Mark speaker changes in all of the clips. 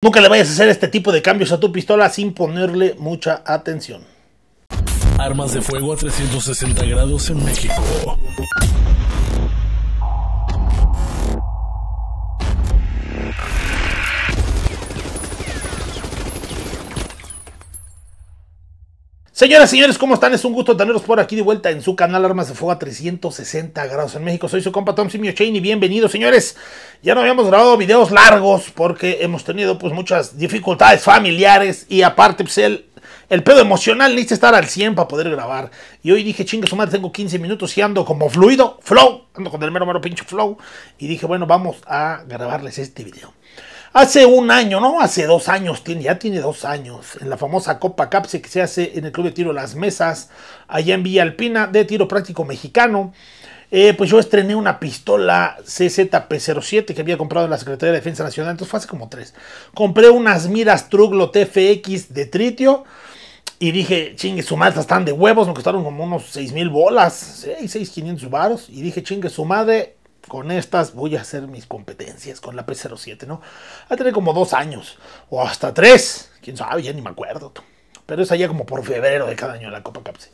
Speaker 1: Nunca le vayas a hacer este tipo de cambios a tu pistola sin ponerle mucha atención. Armas de fuego a 360 grados en México. Señoras y señores, ¿cómo están? Es un gusto tenerlos por aquí de vuelta en su canal Armas de Fuego a 360 grados en México. Soy su compa Tom Simio Chain y bienvenidos, señores. Ya no habíamos grabado videos largos porque hemos tenido pues muchas dificultades familiares y aparte pues el, pedo emocional necesita estar al 100 para poder grabar. Y hoy dije, chinga su madre, tengo 15 minutos y ando como fluido, flow, ando con el mero mero pinche flow. Y dije, bueno, vamos a grabarles este video. Hace un año, no, hace dos años, tiene, ya tiene dos años, en la famosa Copa Capse que se hace en el Club de Tiro Las Mesas, allá en Villa Alpina, de tiro práctico mexicano. Eh, pues yo estrené una pistola CZP07 que había comprado en la Secretaría de Defensa Nacional, entonces fue hace como tres. Compré unas miras Truglo TFX de tritio y dije, chingue su madre, están de huevos, me costaron como unos 6 mil bolas, 6500 6, 500 varos. Y dije, chingue su madre, con estas voy a hacer mis competencias con la P07, ¿no? a tener como dos años, o hasta tres, quién sabe, ya ni me acuerdo. Pero es allá como por febrero de cada año de la Copa Capsi.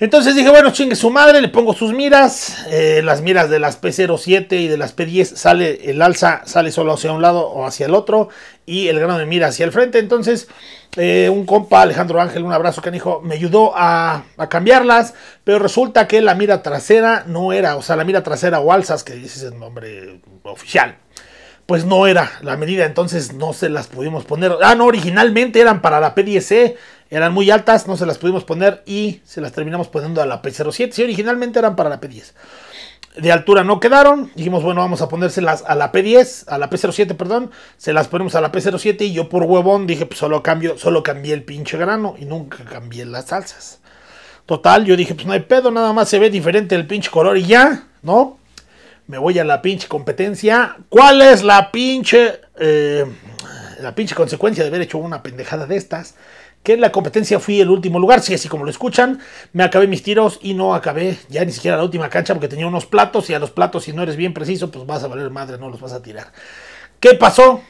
Speaker 1: Entonces dije, bueno, chingue su madre, le pongo sus miras. Eh, las miras de las P07 y de las P10 sale, el alza sale solo hacia un lado o hacia el otro. Y el grano de mira hacia el frente. Entonces, eh, un compa, Alejandro Ángel, un abrazo que me ayudó a, a, cambiarlas. Pero resulta que la mira trasera no era, o sea, la mira trasera o alzas, que dices el nombre oficial pues no era la medida, entonces no se las pudimos poner. Ah, no, originalmente eran para la P10C, e, eran muy altas, no se las pudimos poner y se las terminamos poniendo a la P07. Sí, originalmente eran para la P10. De altura no quedaron, dijimos, bueno, vamos a ponérselas a la P10, a la P07, perdón, se las ponemos a la P07 y yo por huevón dije, pues solo cambio, solo cambié el pinche grano y nunca cambié las salsas. Total, yo dije, pues no hay pedo, nada más se ve diferente el pinche color y ya, ¿no? me voy a la pinche competencia. ¿Cuál es la pinche, eh, la pinche consecuencia de haber hecho una pendejada de estas? Que en la competencia fui el último lugar, si sí, así como lo escuchan, me acabé mis tiros y no acabé ya ni siquiera la última cancha porque tenía unos platos y a los platos si no eres bien preciso pues vas a valer madre, no los vas a tirar. ¿Qué pasó?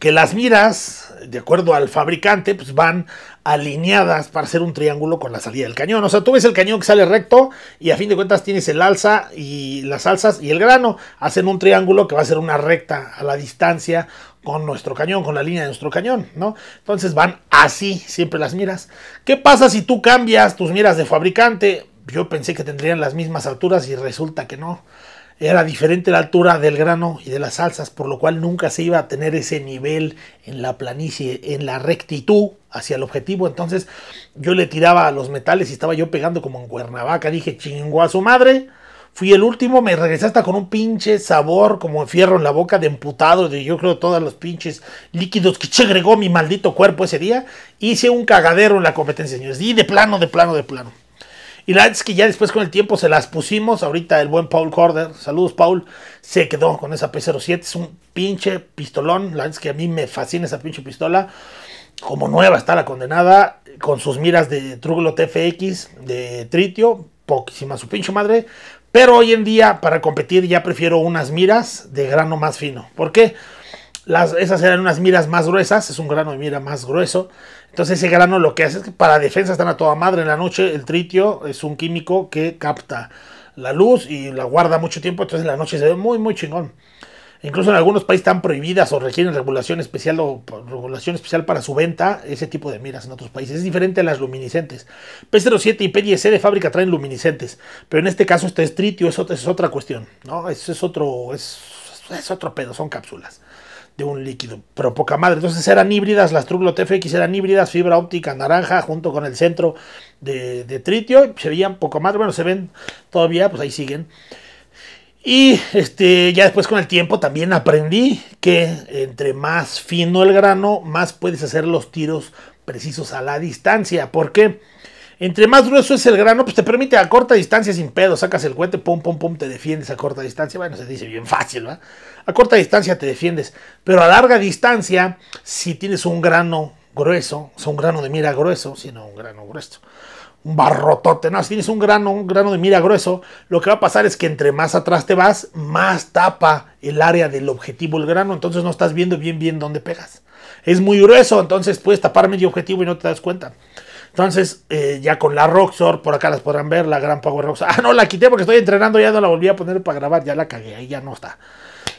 Speaker 1: que las miras, de acuerdo al fabricante, pues van alineadas para hacer un triángulo con la salida del cañón. O sea, tú ves el cañón que sale recto y a fin de cuentas tienes el alza y las alzas y el grano. Hacen un triángulo que va a ser una recta a la distancia con nuestro cañón, con la línea de nuestro cañón, ¿no? Entonces van así siempre las miras. ¿Qué pasa si tú cambias tus miras de fabricante? Yo pensé que tendrían las mismas alturas y resulta que no. Era diferente la altura del grano y de las salsas, por lo cual nunca se iba a tener ese nivel en la planicie, en la rectitud hacia el objetivo. Entonces yo le tiraba a los metales y estaba yo pegando como en Cuernavaca. Dije, chingo a su madre. Fui el último, me regresé hasta con un pinche sabor como en fierro en la boca de emputado de yo creo todos los pinches líquidos que chegregó mi maldito cuerpo ese día. Hice un cagadero en la competencia, señores. Y de plano, de plano, de plano. Y la que ya después con el tiempo se las pusimos. Ahorita el buen Paul Corder, saludos Paul, se quedó con esa P07. Es un pinche pistolón. La que a mí me fascina esa pinche pistola. Como nueva está la condenada, con sus miras de Truglo TFX, de Tritio, poquísima su pinche madre. Pero hoy en día, para competir, ya prefiero unas miras de grano más fino. ¿Por qué? Las, esas eran unas miras más gruesas, es un grano de mira más grueso. Entonces ese grano lo que hace es que para defensa están a toda madre en la noche. El tritio es un químico que capta la luz y la guarda mucho tiempo, entonces en la noche se ve muy, muy chingón. Incluso en algunos países están prohibidas o requieren regulación especial o regulación especial para su venta, ese tipo de miras en otros países. Es diferente a las luminiscentes. P07 y P10C de fábrica traen luminiscentes, pero en este caso este es tritio, es, otra, es otra cuestión, ¿no? Es, es otro, es, es otro pedo, son cápsulas de un líquido. Pero poca madre. Entonces eran híbridas, las Truglo TFX, eran híbridas, fibra óptica naranja junto con el centro de, tritio. Se veían poco madre. Bueno, se ven todavía, pues ahí siguen. Y este, ya después con el tiempo también aprendí que entre más fino el grano, más puedes hacer los tiros precisos a la distancia. ¿Por qué? Porque entre más grueso es el grano, pues te permite a corta distancia sin pedo, sacas el cohete, pum, pum, pum, te defiendes a corta distancia. Bueno, se dice bien fácil, ¿verdad? A corta distancia te defiendes, pero a larga distancia, si tienes un grano grueso, o sea, un grano de mira grueso, sino un grano grueso, un barrotote, no, si tienes un grano, un grano de mira grueso, lo que va a pasar es que entre más atrás te vas, más tapa el área del objetivo el grano, entonces no estás viendo bien bien dónde pegas. Es muy grueso, entonces puedes tapar medio objetivo y no te das cuenta. Entonces, eh, ya con la Roxor, por acá las podrán ver, la gran Power Roxor. Ah, no, la quité porque estoy entrenando, ya no la volví a poner para grabar, ya la cagué, ahí ya no está.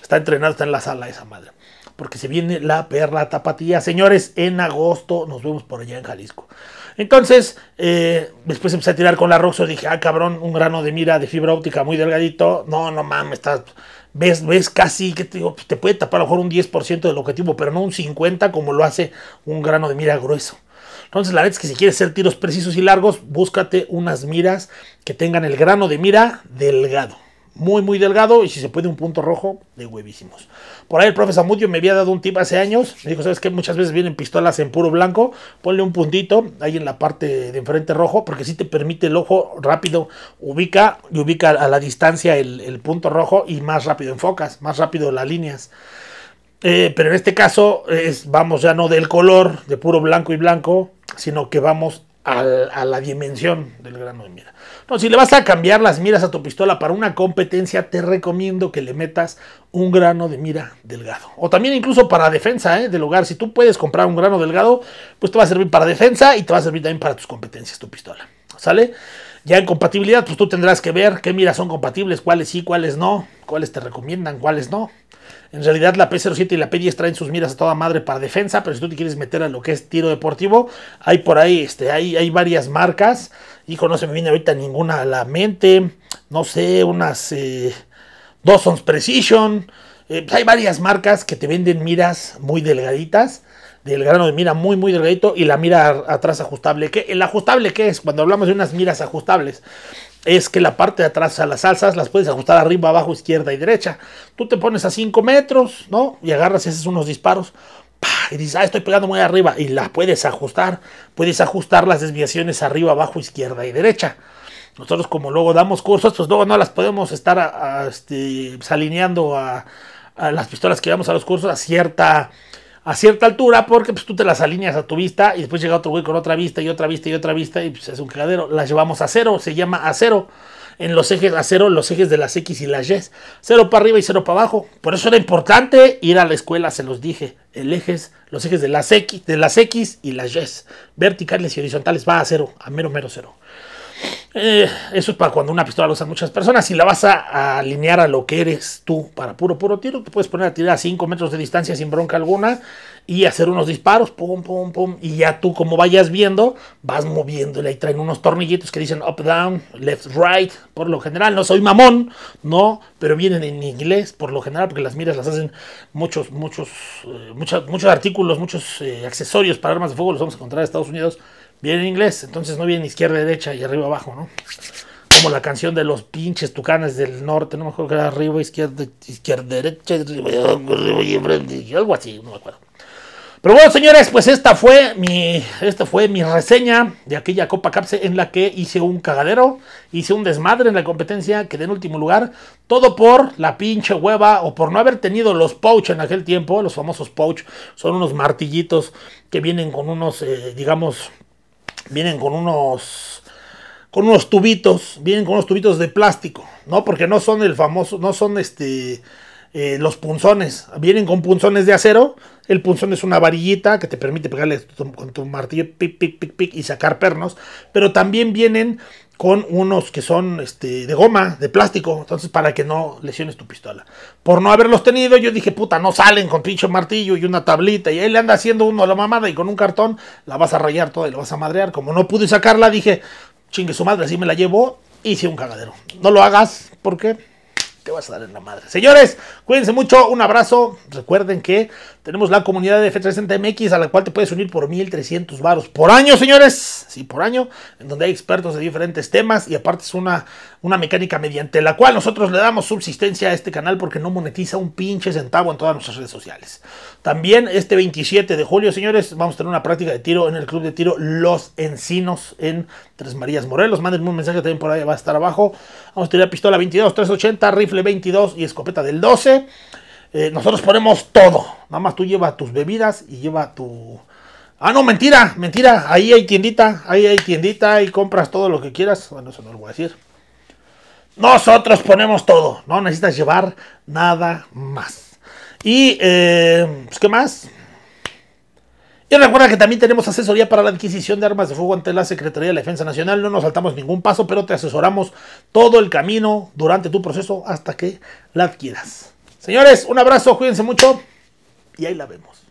Speaker 1: Está entrenada, está en la sala esa madre. Porque se viene la perla tapatía. Señores, en agosto nos vemos por allá en Jalisco. Entonces, eh, después empecé a tirar con la Roxor. Dije, ah, cabrón, un grano de mira de fibra óptica muy delgadito. No, no mames, estás ves, ves casi que te, te puede tapar a lo mejor un 10% del objetivo, pero no un 50% como lo hace un grano de mira grueso. Entonces, la verdad es que si quieres hacer tiros precisos y largos, búscate unas miras que tengan el grano de mira delgado. Muy, muy delgado y si se puede un punto rojo de huevísimos. Por ahí el profe Samudio me había dado un tip hace años. Me dijo, ¿sabes qué? Muchas veces vienen pistolas en puro blanco. Ponle un puntito ahí en la parte de enfrente rojo porque si te permite el ojo rápido. Ubica y ubica a la distancia el, el punto rojo y más rápido enfocas, más rápido las líneas. Eh, pero en este caso vamos ya no del color, de puro blanco y blanco, sino que vamos a la dimensión del grano de mira. No, si le vas a cambiar las miras a tu pistola para una competencia, te recomiendo que le metas un grano de mira delgado. O también incluso para defensa ¿eh? del hogar. Si tú puedes comprar un grano delgado, pues te va a servir para defensa y te va a servir también para tus competencias tu pistola. ¿Sale? Ya en compatibilidad, pues tú tendrás que ver qué miras son compatibles, cuáles sí, cuáles no cuáles te recomiendan, cuáles no. En realidad la P07 y la P10 traen sus miras a toda madre para defensa, pero si tú te quieres meter a lo que es tiro deportivo, hay por ahí, este, hay, hay varias marcas. Hijo, no se me viene ahorita ninguna a la mente. No sé, unas eh, Dawson's Precision. Eh, pues hay varias marcas que te venden miras muy delgaditas del grano de mira muy muy delgadito y la mira atrás ajustable. El ajustable qué es cuando hablamos de unas miras ajustables es que la parte de atrás a las alzas las puedes ajustar arriba, abajo, izquierda y derecha. Tú te pones a 5 metros, ¿no? Y agarras y unos disparos. Y dices, ah, estoy pegando muy arriba. Y la puedes ajustar. Puedes ajustar las desviaciones arriba, abajo, izquierda y derecha. Nosotros como luego damos cursos, pues luego no las podemos estar este, pues, alineando a, a las pistolas que vamos a los cursos a cierta a cierta altura porque pues, tú te las alineas a tu vista y después llega otro güey con otra vista y otra vista y otra vista y pues, es un cagadero. Las llevamos a cero, se llama a cero. En los ejes a cero, los ejes de las X y las Y. Cero para arriba y cero para abajo. Por eso era importante ir a la escuela, se los dije. El ejes, los ejes de las X, de las X y las Y. Verticales y horizontales va a cero, a mero mero cero. Eh, eso es para cuando una pistola la usan muchas personas. Si la vas a, alinear a lo que eres tú para puro, puro tiro, te puedes poner a tirar a 5 metros de distancia sin bronca alguna y hacer unos disparos, pum, pum, pum. Y ya tú, como vayas viendo, vas moviéndole. Ahí traen unos tornillitos que dicen up, down, left, right. Por lo general, no soy mamón, no, pero vienen en inglés por lo general, porque las miras las hacen muchos, muchos, eh, muchos, muchos artículos, muchos eh, accesorios para armas de fuego. Los vamos a encontrar en Estados Unidos Viene en inglés, entonces no viene izquierda, derecha y arriba, abajo, ¿no? Como la canción de los pinches tucanes del norte, no me acuerdo que era arriba, izquierda, izquierda, derecha, arriba, arriba y enfrente, algo así, no me acuerdo. Pero bueno, señores, pues esta fue mi, esta fue mi reseña de aquella Copa Capse en la que hice un cagadero, hice un desmadre en la competencia, quedé en último lugar, todo por la pinche hueva o por no haber tenido los pouch en aquel tiempo, los famosos pouch, son unos martillitos que vienen con unos, eh, digamos, vienen con unos con unos tubitos, vienen con unos tubitos de plástico, ¿no? Porque no son el famoso, no son este eh, los punzones, vienen con punzones de acero, el punzón es una varillita que te permite pegarle con tu martillo pic, pic, pic, pic y sacar pernos, pero también vienen con unos que son este, de goma, de plástico, entonces para que no lesiones tu pistola. Por no haberlos tenido, yo dije, puta, no salen con pinche martillo y una tablita, y ahí le anda haciendo uno a la mamada y con un cartón la vas a rayar toda y la vas a madrear. Como no pude sacarla, dije, chingue su madre, así me la llevo, hice un cagadero. No lo hagas porque te vas a dar en la madre. Señores, cuídense mucho, un abrazo. Recuerden que tenemos la comunidad de F360MX a la cual te puedes unir por 1300 varos por año, señores por año, en donde hay expertos de diferentes temas y aparte es una, una mecánica mediante la cual nosotros le damos subsistencia a este canal porque no monetiza un pinche centavo en todas nuestras redes sociales. También este 27 de julio, señores, vamos a tener una práctica de tiro en el club de tiro Los Encinos en Tres Marías Morelos. Mándenme un mensaje también por ahí, va a estar abajo. Vamos a tener pistola 22, 380, rifle 22 y escopeta del 12. Eh, nosotros ponemos todo. Nada más tú lleva tus bebidas y lleva tu, Ah, no, mentira, mentira. Ahí hay tiendita, ahí hay tiendita y compras todo lo que quieras. Bueno, eso no lo voy a decir. Nosotros ponemos todo. No necesitas llevar nada más. Y, eh, pues, ¿qué más? Y recuerda que también tenemos asesoría para la adquisición de armas de fuego ante la Secretaría de la Defensa Nacional. No nos saltamos ningún paso, pero te asesoramos todo el camino durante tu proceso hasta que la adquieras. Señores, un abrazo, cuídense mucho y ahí la vemos.